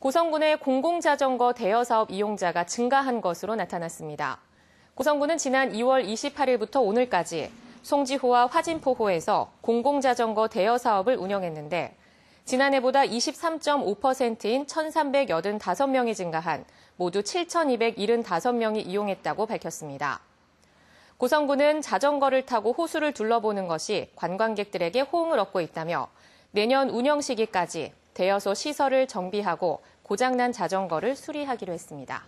고성군의 공공자전거 대여사업 이용자가 증가한 것으로 나타났습니다. 고성군은 지난 2월 28일부터 오늘까지 송지호와 화진포호에서 공공자전거 대여사업을 운영했는데 지난해보다 23.5%인 1,385명이 증가한 모두 7,275명이 이용했다고 밝혔습니다. 고성군은 자전거를 타고 호수를 둘러보는 것이 관광객들에게 호응을 얻고 있다며 내년 운영 시기까지 대여소 시설을 정비하고 고장난 자전거를 수리하기로 했습니다.